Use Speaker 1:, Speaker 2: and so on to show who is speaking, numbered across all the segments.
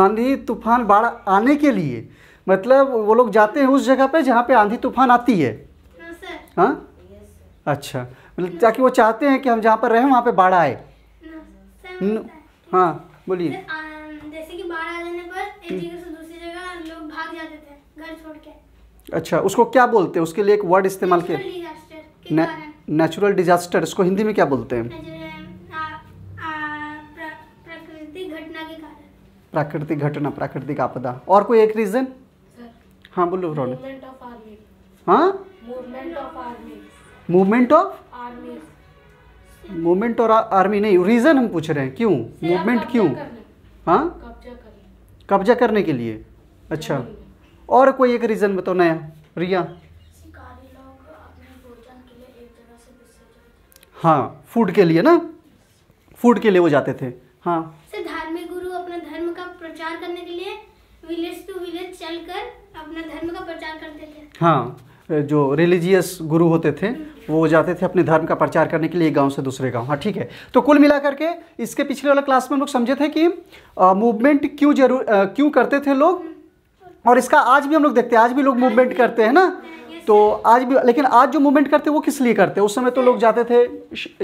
Speaker 1: आंधी तूफान बाढ़ आने के लिए मतलब वो लोग जाते हैं उस जगह पे जहाँ पे आंधी तूफान आती है हाँ, हाँ? अच्छा मतलब ताकि वो चाहते हैं कि हम जहाँ पर रहें वहाँ पे बाढ़ आए हाँ, हाँ बोलिए अच्छा उसको क्या बोलते हैं उसके लिए एक वर्ड इस्तेमाल किया नेचुरल डिजास्टर इसको हिंदी में क्या बोलते हैं प्राकृतिक घटना प्राकृतिक आपदा और कोई एक रीजन हाँ बोलो रोने हाँ मूवमेंट ऑफ मूवमेंट और आर्मी नहीं रीजन हम पूछ रहे हैं क्यों मूवमेंट क्यों हाँ कब्जा करने के लिए अच्छा और कोई एक रीजन बताओ नया रिया हाँ फूड के लिए ना फूड के लिए वो जाते थे हाँ विलेज टू विलेज चलकर अपना धर्म का प्रचार करते थे हाँ जो रिलीजियस गुरु होते थे वो जाते थे अपने धर्म का प्रचार करने के लिए एक गांव से दूसरे गांव हाँ ठीक है तो कुल मिलाकर के इसके पिछले वाला क्लास में हम लोग समझे थे कि मूवमेंट क्यों जरूर क्यों करते थे लोग और इसका आज भी हम लोग देखते हैं आज भी लोग मूवमेंट करते हैं ना तो आज भी लेकिन आज जो मूवमेंट करते हैं वो किस लिए करते हैं उस समय तो लोग जाते थे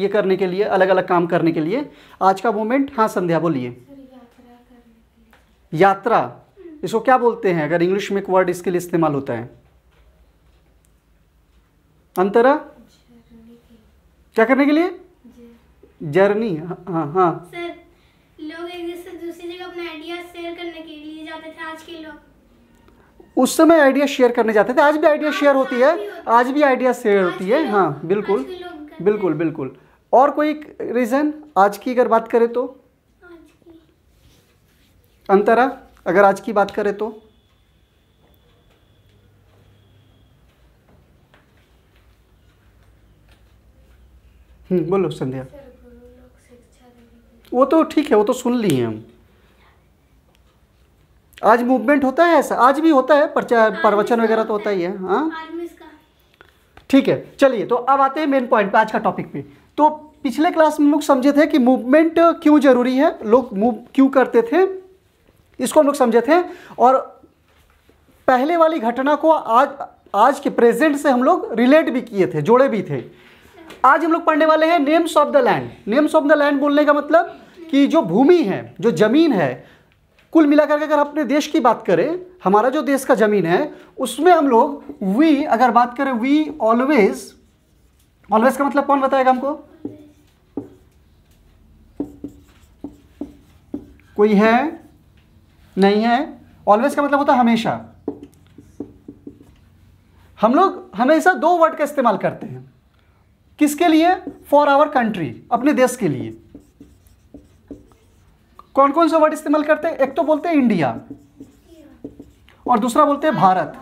Speaker 1: ये करने के लिए अलग अलग काम करने के लिए आज का मूवमेंट हाँ संध्या बोलिए यात्रा इसको क्या बोलते हैं अगर इंग्लिश में एक वर्ड इसके लिए इस्तेमाल होता है अंतरा क्या करने के लिए जर्नी हाँ हाँ जगह उस समय आइडिया शेयर करने जाते थे आज भी आइडिया शेयर होती है आज भी आइडिया शेयर होती है हाँ बिल्कुल बिल्कुल बिल्कुल और कोई रीज़न आज की अगर बात करें तो अंतरा अगर आज की बात करें तो हम्म, बोलो संध्या वो तो ठीक है वो तो सुन लिए हम आज मूवमेंट होता है ऐसा आज भी होता है प्रचार हाँ, प्रवचन वगैरह तो होता ही है हाँ ठीक है चलिए तो अब आते हैं मेन पॉइंट पे आज का टॉपिक पे तो पिछले क्लास में लोग समझे थे कि मूवमेंट क्यों जरूरी है लोग मूव क्यों करते थे इसको हम लोग समझे थे और पहले वाली घटना को आज आज के प्रेजेंट से हम लोग रिलेट भी किए थे जोड़े भी थे आज हम लोग पढ़ने वाले हैं names of the land names of the land बोलने का मतलब कि जो भूमि है जो ज़मीन है कुल मिलाकर के अगर अपने देश की बात करें हमारा जो देश का ज़मीन है उसमें हम लोग वी अगर बात करें वी ऑलवेज ऑलवेज का मतलब कौन बताएगा हमको कोई है नहीं है ऑलवेज का मतलब होता है हमेशा हम लोग हमेशा दो वर्ड का इस्तेमाल करते हैं किसके लिए फॉर आवर कंट्री अपने देश के लिए कौन कौन सा वर्ड इस्तेमाल करते हैं एक तो बोलते हैं इंडिया और दूसरा बोलते हैं भारत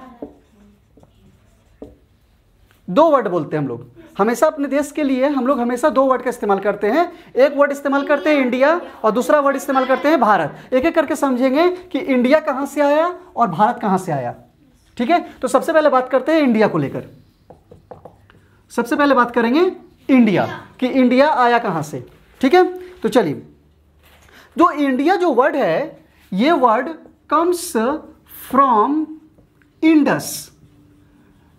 Speaker 1: दो वर्ड बोलते हैं हम लोग हमेशा अपने देश के लिए हम लोग हमेशा दो वर्ड का इस्तेमाल करते हैं एक वर्ड इस्तेमाल करते हैं इंडिया और दूसरा वर्ड इस्तेमाल करते हैं भारत एक एक करके समझेंगे कि इंडिया कहाँ से आया और भारत कहाँ से आया ठीक है तो सबसे पहले बात करते हैं इंडिया को लेकर सबसे पहले बात करेंगे इंडिया कि इंडिया आया कहाँ से ठीक है तो चलिए जो इंडिया जो वर्ड है ये वर्ड कम्स फ्रॉम इंडस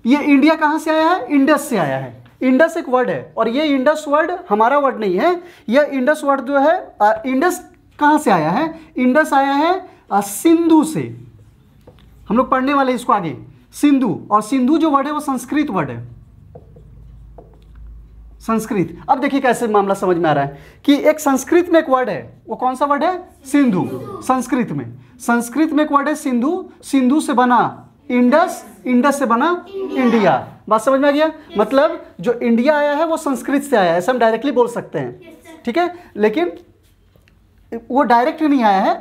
Speaker 1: ये इंडिया कहां से आया है इंडस से आया है इंडस एक वर्ड है और ये इंडस वर्ड हमारा वर्ड नहीं है यह इंडस वर्ड जो है आ, इंडस कहां से आया है इंडस आया है सिंधु से हम लोग पढ़ने वाले इसको आगे सिंधु और सिंधु जो वर्ड है वो संस्कृत वर्ड है संस्कृत अब देखिए कैसे मामला समझ में आ रहा है कि एक संस्कृत में एक वर्ड है वो कौन सा वर्ड है सिंधु संस्कृत में संस्कृत में एक वर्ड है सिंधु सिंधु से बना इंडस इंडस से बना इंडिया बात समझ में आ गया yes, मतलब जो इंडिया आया है वो संस्कृत से आया है ऐसा हम डायरेक्टली बोल सकते हैं ठीक yes, है लेकिन वो डायरेक्ट नहीं आया है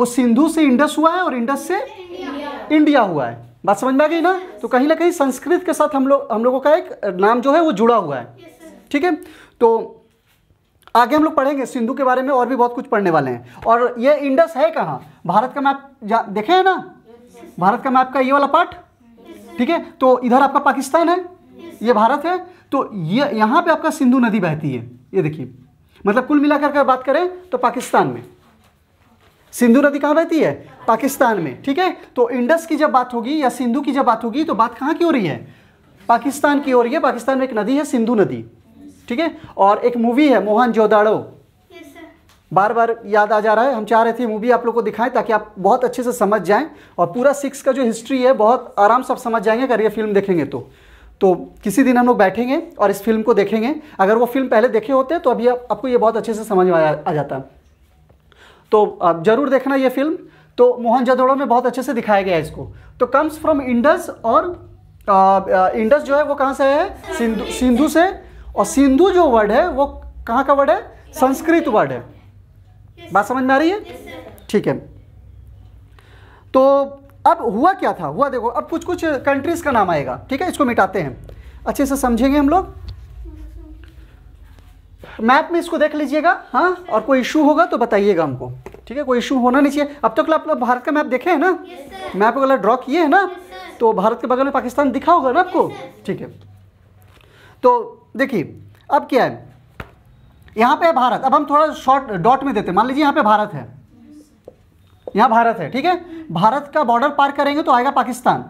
Speaker 1: वो सिंधु से इंडस हुआ है और इंडस से इंडिया, इंडिया हुआ है बात समझ में आ गई ना तो कहीं ना कहीं संस्कृत के साथ हम लोग हम लोगों का एक नाम जो है वो जुड़ा हुआ है ठीक है तो आगे हम लोग पढ़ेंगे सिंधु के बारे में और भी बहुत कुछ पढ़ने वाले हैं और ये इंडस है कहाँ भारत का मैप देखे हैं ना भारत का मैप का ये वाला पार्ट ठीक है तो इधर आपका पाकिस्तान है ये भारत है तो ये यहाँ पे आपका सिंधु नदी बहती है ये देखिए मतलब कुल मिलाकर अगर कर बात करें तो पाकिस्तान में सिंधु नदी कहाँ बहती है पाकिस्तान में ठीक है तो इंडस की जब बात होगी या सिंधु की जब बात होगी तो बात कहाँ की हो रही है पाकिस्तान की हो रही है पाकिस्तान में एक नदी है सिंधु नदी ठीक है और एक मूवी है मोहन जोदाड़ो बार बार याद आ जा रहा है हम चाह रहे थे मूवी आप लोग को दिखाएं ताकि आप बहुत अच्छे से समझ जाएं और पूरा सिक्स का जो हिस्ट्री है बहुत आराम से आप समझ जाएंगे अगर ये फिल्म देखेंगे तो तो किसी दिन हम लोग बैठेंगे और इस फिल्म को देखेंगे अगर वो फिल्म पहले देखे होते तो अभी आप, आपको ये बहुत अच्छे से समझ में आ जाता तो ज़रूर देखना ये फिल्म तो मोहन जदोड़ो में बहुत अच्छे से दिखाया गया है इसको तो कम्स फ्रॉम इंडस और आ, इंडस जो है वो कहाँ से है सिंधु सिंधु से और सिंधु जो वर्ड है वो कहाँ का वर्ड है संस्कृत वर्ड है बात समझ में आ रही है ठीक है तो अब हुआ क्या था हुआ देखो अब कुछ कुछ कंट्रीज़ का नाम आएगा ठीक है इसको मिटाते हैं अच्छे से समझेंगे हम लोग मैप में इसको देख लीजिएगा हाँ और कोई इशू होगा तो बताइएगा हमको ठीक है कोई इशू होना नहीं चाहिए अब तक तो आप लोग भारत का मैप देखे हैं ना मैप वगैरह ड्रॉ किए हैं ना तो भारत के बगल में पाकिस्तान दिखा होगा ना आपको ठीक है तो देखिए अब क्या है यहाँ पे भारत अब हम थोड़ा शॉर्ट डॉट में देते हैं मान लीजिए यहाँ पे भारत है यहाँ भारत है ठीक है भारत का बॉर्डर पार करेंगे तो आएगा पाकिस्तान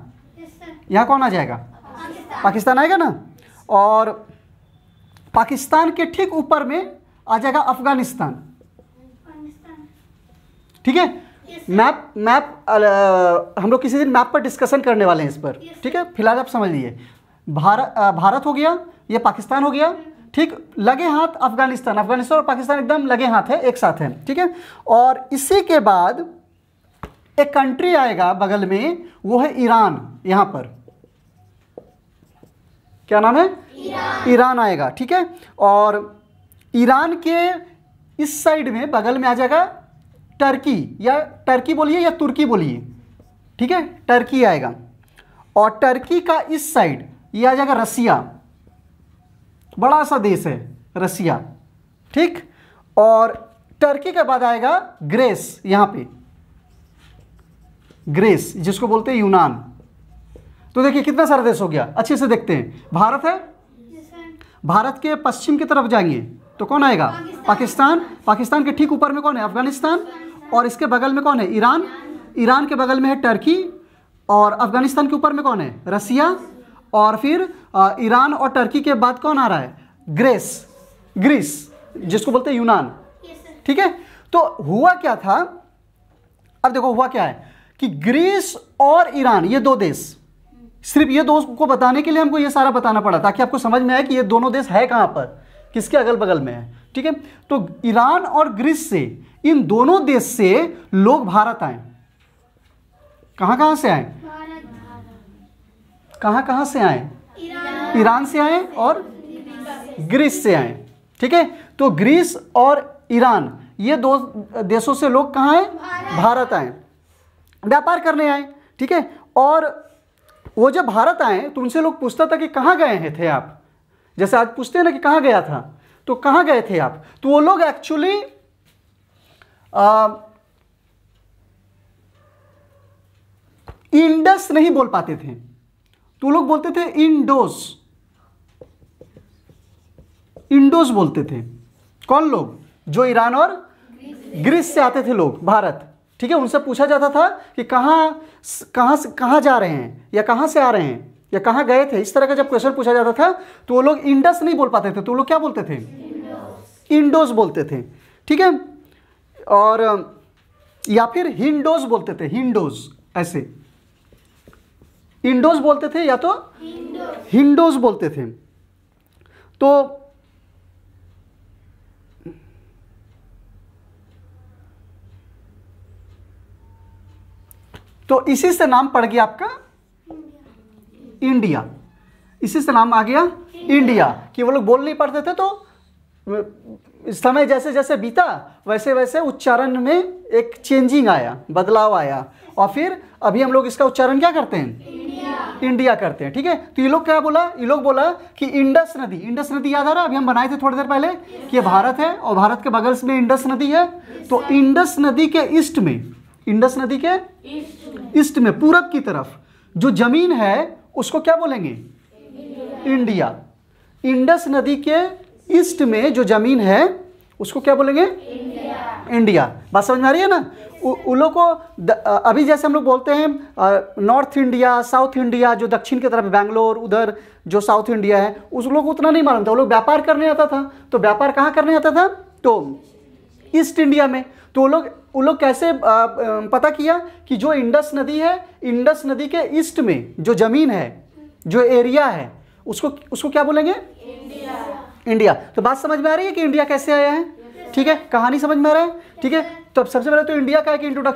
Speaker 1: यहाँ कौन आ जाएगा पाकिस्तान आएगा ना और पाकिस्तान के ठीक ऊपर में आ जाएगा अफगानिस्तान ठीक है मैप मैप हम लोग किसी दिन मैप पर डिस्कशन करने वाले हैं इस पर ठीक है फिलहाल आप समझ लीजिए भारत भारत हो गया ये पाकिस्तान हो गया ठीक लगे हाथ अफगानिस्तान अफगानिस्तान और पाकिस्तान एकदम लगे हाथ है एक साथ है ठीक है और इसी के बाद एक कंट्री आएगा बगल में वो है ईरान यहां पर क्या नाम है ईरान, आएगा ठीक है और ईरान के इस साइड में बगल में आ जाएगा टर्की या टर्की बोलिए या तुर्की बोलिए ठीक है टर्की आएगा और टर्की का इस साइड ये आ जाएगा रसिया बड़ा सा देश है रसिया ठीक और टर्की के बाद आएगा ग्रेस यहां पे ग्रेस जिसको बोलते हैं यूनान तो देखिए कितना सारा देश हो गया अच्छे से देखते हैं भारत है भारत के पश्चिम की तरफ जाएंगे तो कौन आएगा पाकिस्तान पाकिस्तान के ठीक ऊपर में कौन है अफगानिस्तान और इसके बगल में कौन है ईरान ईरान के बगल में है टर्की और अफगानिस्तान के ऊपर में कौन है रसिया और फिर ईरान और टर्की के बाद कौन आ रहा है ग्रेस ग्रीस जिसको बोलते हैं यूनान ठीक है तो हुआ क्या था अब देखो हुआ क्या है कि ग्रीस और ईरान ये दो देश सिर्फ ये दो को बताने के लिए हमको ये सारा बताना पड़ा ताकि आपको समझ में आए कि ये दोनों देश है कहां पर किसके अगल बगल में है ठीक है तो ईरान और ग्रीस से इन दोनों देश से लोग भारत आए कहां कहां से आए कहाँ कहाँ से आए ईरान से आए और ग्रीस से आए ठीक है तो ग्रीस और ईरान ये दो देशों से लोग कहाँ आए भारत आए व्यापार करने आए ठीक है और वो जब भारत आए तो उनसे लोग पूछता था कि कहाँ गए हैं थे आप जैसे आज पूछते हैं ना कि कहाँ गया था तो कहाँ गए थे आप तो वो लोग एक्चुअली इंडस नहीं बोल पाते थे तो लोग बोलते थे इंडोस इंडोस बोलते थे कौन लोग जो ईरान और ग्रीस से आते थे लोग भारत ठीक है उनसे पूछा जाता था कि कहाँ कहाँ से कहाँ जा रहे हैं या कहाँ से आ रहे हैं या कहाँ गए थे इस तरह का जब क्वेश्चन पूछा जाता था तो वो लोग इंडस नहीं बोल पाते थे तो वो लोग क्या बोलते थे इंडोस बोलते थे ठीक है और या फिर हिंडोज बोलते थे हिंडोज ऐसे इंडोज बोलते थे या तो हिंडोज बोलते थे तो तो इसी से नाम पड़ गया आपका इंडिया इसी से नाम आ गया इंडिया कि वो लोग बोल नहीं पढ़ते थे तो समय जैसे जैसे बीता वैसे वैसे उच्चारण में एक चेंजिंग आया बदलाव आया और फिर अभी हम लोग इसका उच्चारण क्या करते हैं इंडिया करते हैं ठीक है तो ये लोग क्या बोला ये लोग बोला कि इंडस नदी इंडस नदी याद आ रहा अभी हम बनाए थे थोड़ी देर पहले कि भारत है और भारत के बगल में इंडस नदी है तो इंडस नदी के ईस्ट में इंडस नदी के ईस्ट में पूरब की तरफ जो जमीन है उसको क्या बोलेंगे इंडिया इंडस नदी के ईस्ट में जो जमीन है उसको क्या बोलेंगे इंडिया बात समझ में आ रही है ना उन लोग को अभी जैसे हम लोग बोलते हैं नॉर्थ इंडिया साउथ इंडिया जो दक्षिण की तरफ बैंगलोर उधर जो साउथ इंडिया है उस लोग को उतना नहीं मालूम था वो लोग व्यापार करने आता था तो व्यापार कहाँ करने आता था तो ईस्ट इंडिया में तो वो लोग वो लोग कैसे पता किया कि जो इंडस नदी है इंडस नदी के ईस्ट में जो ज़मीन है जो एरिया है उसको उसको क्या बोलेंगे इंडिया इंडिया तो बात समझ में आ रही है कि इंडिया कैसे आया है ठीक है कहानी समझ में आ रहा है ठीक है तो सबसे पहले तो इंडिया का एक इंट्रोडक्शन